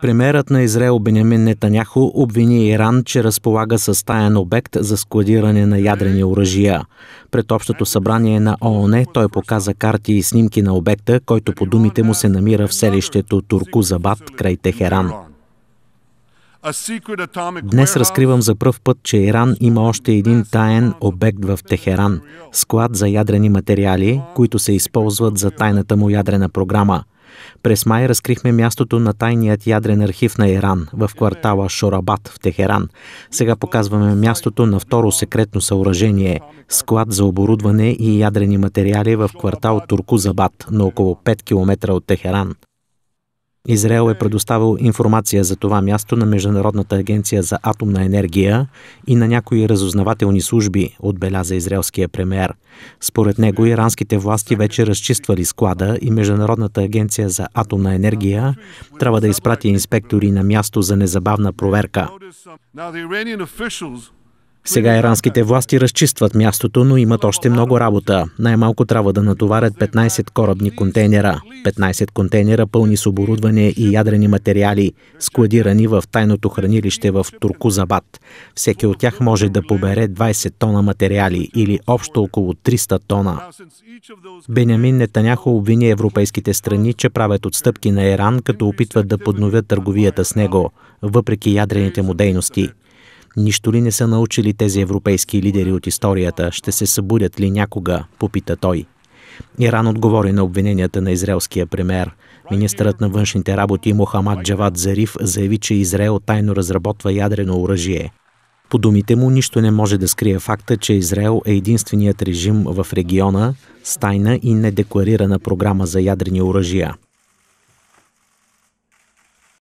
Премерът на Израел Бенямин Нетаняхо обвини Иран, че разполага с таен обект за складиране на ядрени оръжия. Пред общото събрание на ООН той показа карти и снимки на обекта, който по думите му се намира в селището Туркузабад край Техеран. Днес разкривам за пръв път, че Иран има още един таен обект в Техеран – склад за ядрени материали, които се използват за тайната му ядрена програма – през май разкрихме мястото на тайният ядрен архив на Иран в квартала Шорабат в Техеран. Сега показваме мястото на второ секретно съоръжение – склад за оборудване и ядрени материали в квартал Туркузабад на около 5 км от Техеран. Израел е предоставил информация за това място на Международната агенция за атомна енергия и на някои разузнавателни служби, отбеляза израелския премьер. Според него иранските власти вече разчиствали склада и Международната агенция за атомна енергия трябва да изпрати инспектори на място за незабавна проверка. Сега иранските власти разчистват мястото, но имат още много работа. Най-малко трябва да натоварят 15 корабни контейнера. 15 контейнера пълни с оборудване и ядрени материали, складирани в тайното хранилище в Туркузабад. Всеки от тях може да побере 20 тона материали или общо около 300 тона. Бенямин Нетаняхо обвини европейските страни, че правят отстъпки на Иран, като опитват да подновят търговията с него, въпреки ядрените му дейности – Нищо ли не са научили тези европейски лидери от историята? Ще се събудят ли някога? Попита той. Иран отговори на обвиненията на израелския премьер. Министърът на външните работи Мохамад Джават Зариф заяви, че Израел тайно разработва ядрено оръжие. По думите му, нищо не може да скрие факта, че Израел е единственият режим в региона с тайна и недекларирана програма за ядрени оръжия.